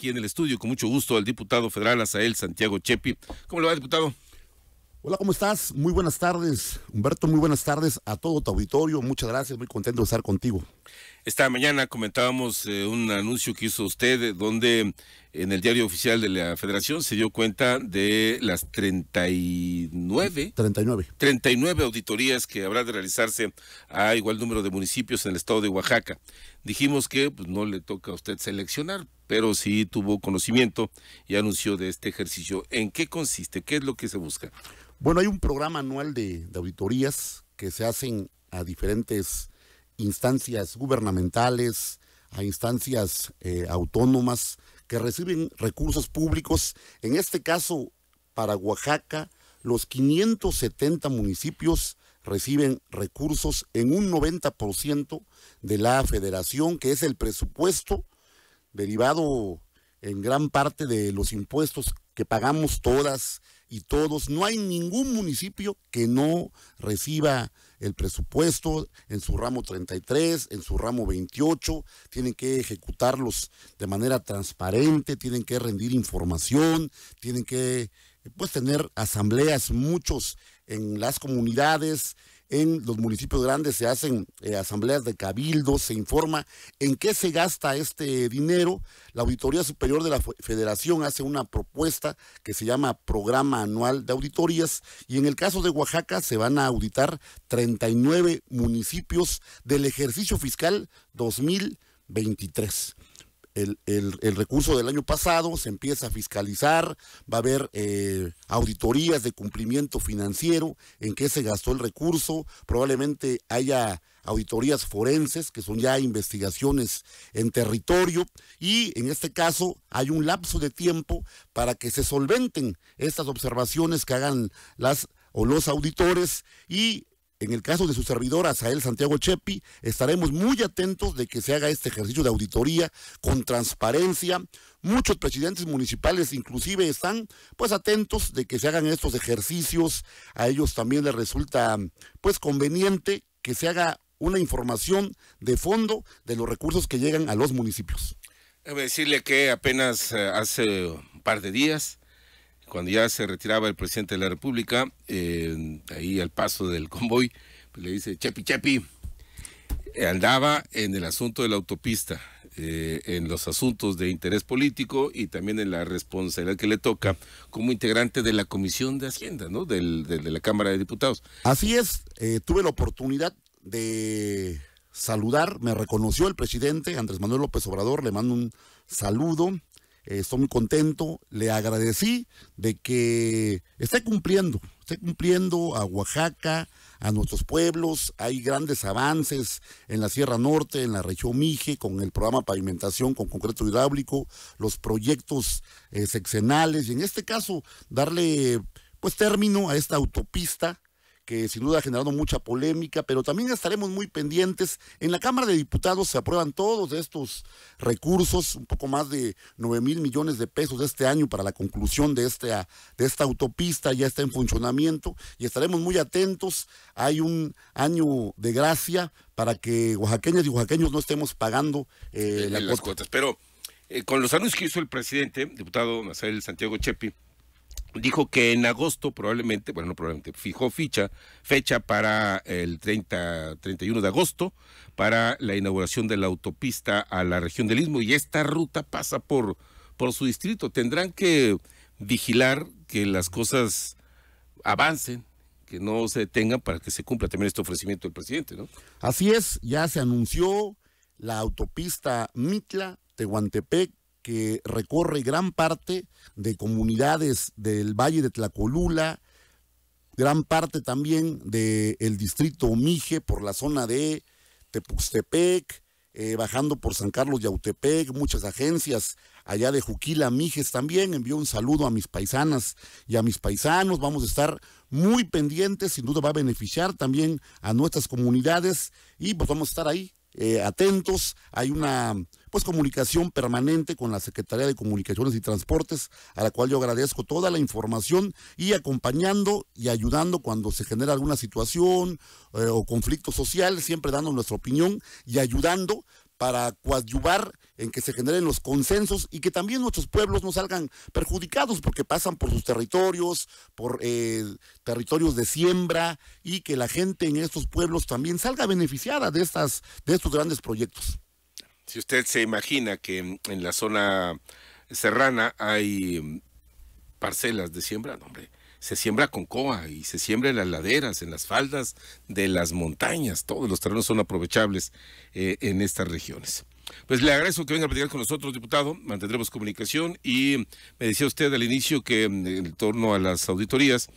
aquí en el estudio, con mucho gusto, al diputado federal Azael Santiago Chepi. ¿Cómo le va, diputado? Hola, ¿cómo estás? Muy buenas tardes, Humberto, muy buenas tardes a todo tu auditorio. Muchas gracias, muy contento de estar contigo. Esta mañana comentábamos eh, un anuncio que hizo usted eh, donde en el diario oficial de la Federación se dio cuenta de las 39 39 auditorías que habrá de realizarse a igual número de municipios en el estado de Oaxaca. Dijimos que pues, no le toca a usted seleccionar, pero sí tuvo conocimiento y anunció de este ejercicio. ¿En qué consiste? ¿Qué es lo que se busca? Bueno, hay un programa anual de auditorías que se hacen a diferentes instancias gubernamentales, a instancias eh, autónomas que reciben recursos públicos, en este caso para Oaxaca, los 570 municipios reciben recursos en un 90% de la federación, que es el presupuesto derivado en gran parte de los impuestos que pagamos todas y todos. No hay ningún municipio que no reciba el presupuesto en su ramo 33, en su ramo 28. Tienen que ejecutarlos de manera transparente, tienen que rendir información, tienen que pues, tener asambleas, muchos en las comunidades, en los municipios grandes se hacen eh, asambleas de cabildo, se informa en qué se gasta este dinero. La Auditoría Superior de la Federación hace una propuesta que se llama Programa Anual de Auditorías y en el caso de Oaxaca se van a auditar 39 municipios del ejercicio fiscal 2023 el, recurso del año pasado, se empieza a fiscalizar, va a haber eh, auditorías de cumplimiento financiero, en qué se gastó el recurso, probablemente haya auditorías forenses, que son ya investigaciones en territorio, y en este caso hay un lapso de tiempo para que se solventen estas observaciones que hagan las o los auditores y en el caso de su servidor, Azael Santiago Chepi, estaremos muy atentos de que se haga este ejercicio de auditoría con transparencia. Muchos presidentes municipales inclusive están pues atentos de que se hagan estos ejercicios. A ellos también les resulta pues conveniente que se haga una información de fondo de los recursos que llegan a los municipios. Debo decirle que apenas eh, hace un par de días cuando ya se retiraba el presidente de la República, eh, ahí al paso del convoy, pues le dice, Chepi, Chepi, eh, andaba en el asunto de la autopista, eh, en los asuntos de interés político y también en la responsabilidad que le toca como integrante de la Comisión de Hacienda, ¿no? Del, de, la Cámara de Diputados. Así es, tuve la oportunidad de saludar, me reconoció el presidente Andrés Manuel López Obrador, le mando un saludo estoy muy contento, le agradecí de que esté cumpliendo, esté cumpliendo a Oaxaca, a nuestros pueblos, hay grandes avances en la Sierra Norte, en la región Mije, con el programa Pavimentación con Concreto Hidráulico, los proyectos eh, seccionales y en este caso darle pues término a esta autopista que sin duda ha generado mucha polémica, pero también estaremos muy pendientes. En la Cámara de Diputados se aprueban todos estos recursos, un poco más de 9 mil millones de pesos este año para la conclusión de esta, de esta autopista, ya está en funcionamiento y estaremos muy atentos. Hay un año de gracia para que oaxaqueñas y oaxaqueños no estemos pagando eh, las cuotas. Pero eh, con los anuncios que hizo el presidente, diputado Marcel Santiago Chepi, dijo que en agosto probablemente, bueno, no probablemente, fijó ficha, fecha para el 30, 31 de agosto para la inauguración de la autopista a la región del Istmo y esta ruta pasa por, por su distrito. Tendrán que vigilar que las cosas avancen, que no se detengan para que se cumpla también este ofrecimiento del presidente, ¿no? Así es, ya se anunció la autopista Mitla, Tehuantepec, que recorre gran parte de comunidades del Valle de Tlacolula, gran parte también del distrito Mije por la zona de Tepuxtepec, eh, bajando por San Carlos Yautepec, muchas agencias allá de Juquila, Mijes también. Envío un saludo a mis paisanas y a mis paisanos. Vamos a estar muy pendientes, sin duda va a beneficiar también a nuestras comunidades y pues vamos a estar ahí eh, atentos. Hay una pues comunicación permanente con la Secretaría de Comunicaciones y Transportes, a la cual yo agradezco toda la información y acompañando y ayudando cuando se genera alguna situación eh, o conflicto social, siempre dando nuestra opinión y ayudando para coadyuvar en que se generen los consensos y que también nuestros pueblos no salgan perjudicados porque pasan por sus territorios, por eh, territorios de siembra y que la gente en estos pueblos también salga beneficiada de estas de estos grandes proyectos. Si usted se imagina que en la zona serrana hay mm, parcelas de siembra, hombre, se siembra con coa y se siembra en las laderas, en las faldas de las montañas. Todos los terrenos son aprovechables eh, en estas regiones. Pues le agradezco que venga a platicar con nosotros, diputado. Mantendremos comunicación y me decía usted al inicio que mm, en torno a las auditorías,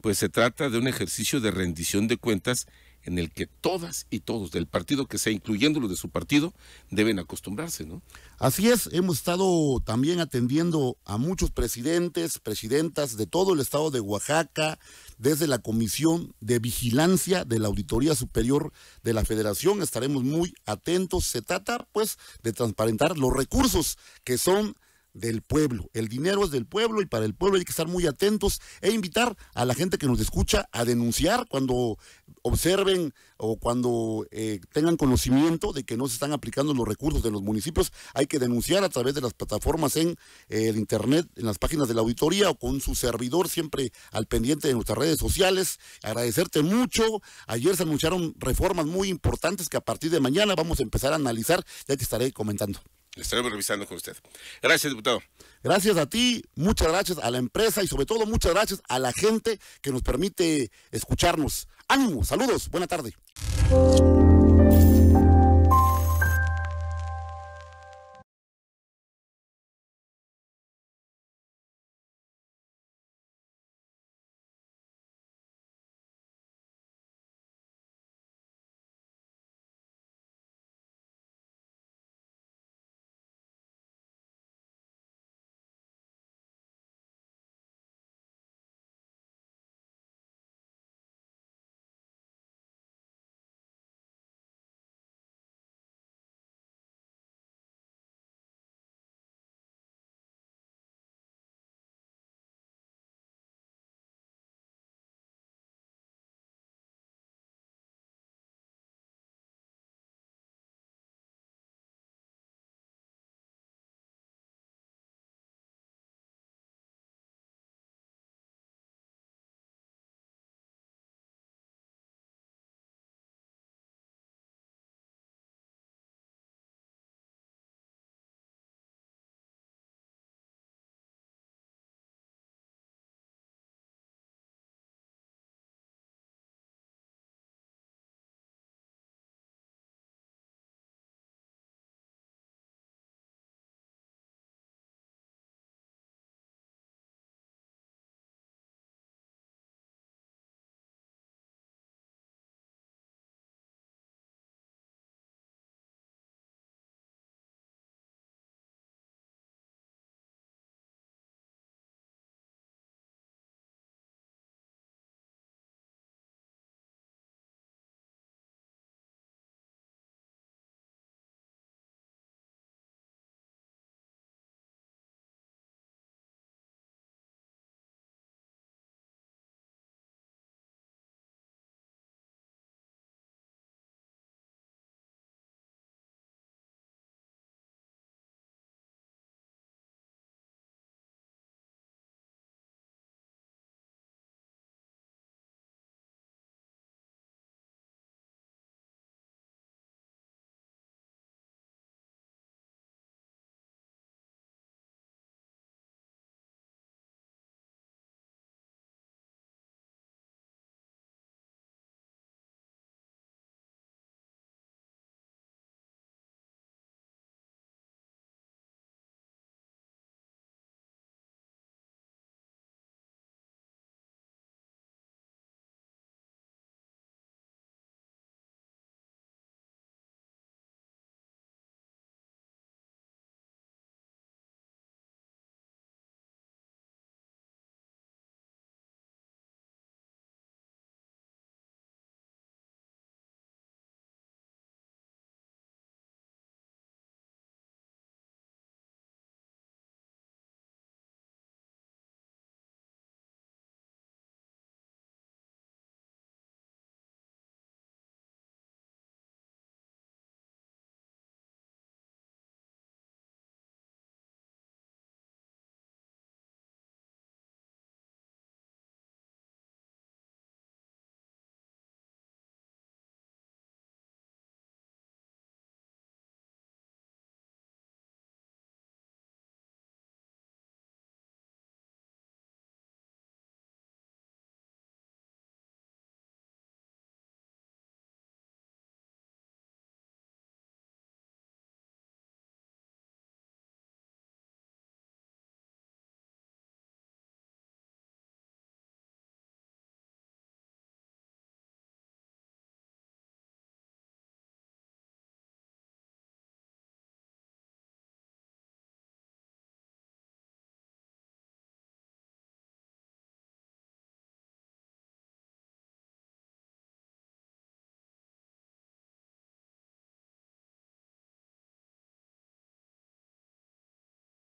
pues se trata de un ejercicio de rendición de cuentas en el que todas y todos del partido que sea, incluyendo los de su partido, deben acostumbrarse, ¿no? Así es, hemos estado también atendiendo a muchos presidentes, presidentas de todo el estado de Oaxaca, desde la Comisión de Vigilancia de la Auditoría Superior de la Federación. Estaremos muy atentos. Se trata, pues, de transparentar los recursos que son del pueblo. El dinero es del pueblo y para el pueblo hay que estar muy atentos e invitar a la gente que nos escucha a denunciar cuando observen o cuando eh, tengan conocimiento de que no se están aplicando los recursos de los municipios. Hay que denunciar a través de las plataformas en eh, el Internet, en las páginas de la auditoría o con su servidor siempre al pendiente de nuestras redes sociales. Agradecerte mucho. Ayer se anunciaron reformas muy importantes que a partir de mañana vamos a empezar a analizar. Ya te estaré comentando estaremos revisando con usted. Gracias, diputado. Gracias a ti, muchas gracias a la empresa y sobre todo muchas gracias a la gente que nos permite escucharnos. Ánimo, saludos, buena tarde.